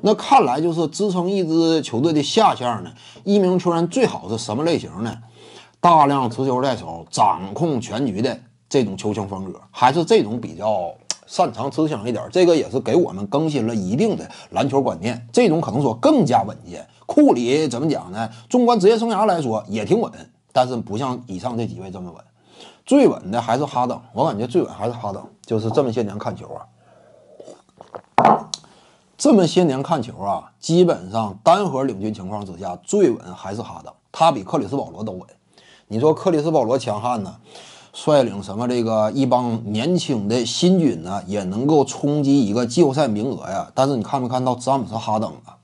那看来就是支撑一支球队的下线呢，一名球员最好是什么类型呢？大量持球在手、掌控全局的这种球星风格，还是这种比较擅长持枪一点。这个也是给我们更新了一定的篮球观念。这种可能说更加稳健。库里怎么讲呢？纵观职业生涯来说也挺稳，但是不像以上这几位这么稳。最稳的还是哈登，我感觉最稳还是哈登。就是这么些年看球啊。这么些年看球啊，基本上单核领军情况之下最稳还是哈登，他比克里斯保罗都稳。你说克里斯保罗强悍呢，率领什么这个一帮年轻的新军呢，也能够冲击一个季后赛名额呀？但是你看没看到詹姆斯哈登啊？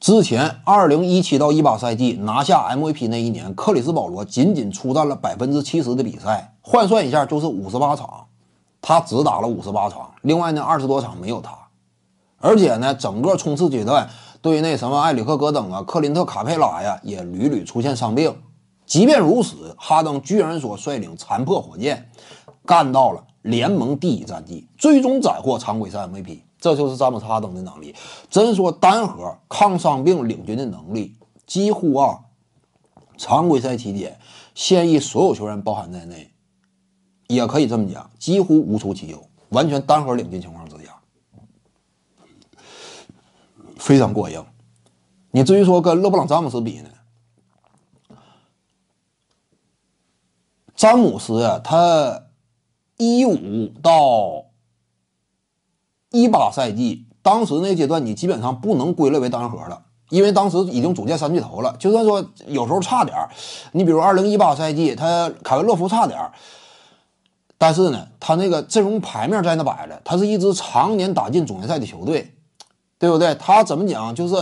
之前二零一七到一八赛季拿下 MVP 那一年，克里斯保罗仅仅出战了百分之七十的比赛，换算一下就是五十八场，他只打了五十八场，另外那二十多场没有他。而且呢，整个冲刺阶段，对那什么埃里克·戈登啊、克林特·卡佩拉呀，也屡屡出现伤病。即便如此，哈登居然所率领残破火箭，干到了联盟第一战绩，最终斩获常规赛 MVP。这就是詹姆斯·哈登的能力，真说单核抗伤病领军的能力，几乎啊，常规赛期间，现役所有球员包含在内，也可以这么讲，几乎无出其右，完全单核领军情况之。非常过硬，你至于说跟勒布朗詹姆斯比呢？詹姆斯啊，他一五到一八赛季，当时那阶段你基本上不能归类为单核了，因为当时已经组建三巨头了。就算说有时候差点儿，你比如二零一八赛季，他凯文洛夫差点儿，但是呢，他那个阵容牌面在那摆着，他是一支常年打进总决赛的球队。对不对？他怎么讲？就是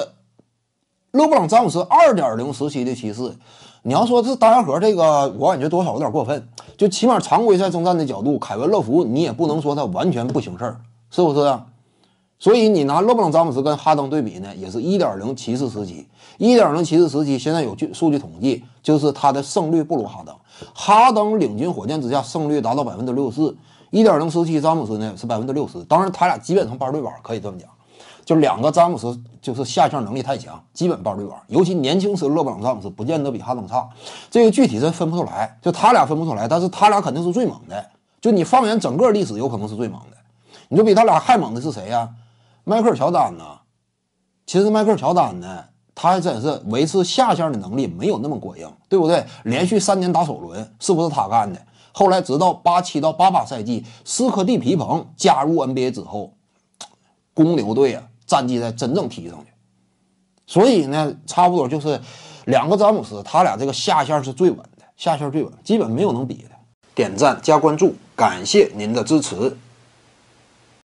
勒布朗·詹姆斯二点零时期的骑士，你要说是单核这个，我感觉多少有点过分。就起码常规赛中战的角度，凯文·乐福你也不能说他完全不行事儿，是不是？所以你拿勒布朗·詹姆斯跟哈登对比呢，也是一点零骑士时期。一点零骑士时期，现在有据数据统计，就是他的胜率不如哈登。哈登领军火箭之下，胜率达到百分之六十四。一点零时期詹姆斯呢是百分之六十。当然，他俩基本上八对八，可以这么讲。就两个詹姆斯，就是下线能力太强，基本包里网。尤其年轻时，勒布朗·詹姆斯不见得比哈登差。这个具体真分不出来，就他俩分不出来。但是他俩肯定是最猛的。就你放眼整个历史，有可能是最猛的。你就比他俩还猛的是谁呀？迈克尔·乔丹呐。其实迈克尔·乔丹呢，他还真是维持下线的能力没有那么过硬，对不对？连续三年打首轮，是不是他干的？后来直到八七到八八赛季，斯科蒂·皮蓬加入 NBA 之后，公牛队啊。战绩再真正提上去，所以呢，差不多就是两个詹姆斯，他俩这个下线是最稳的，下线最稳，基本没有能比的。点赞加关注，感谢您的支持。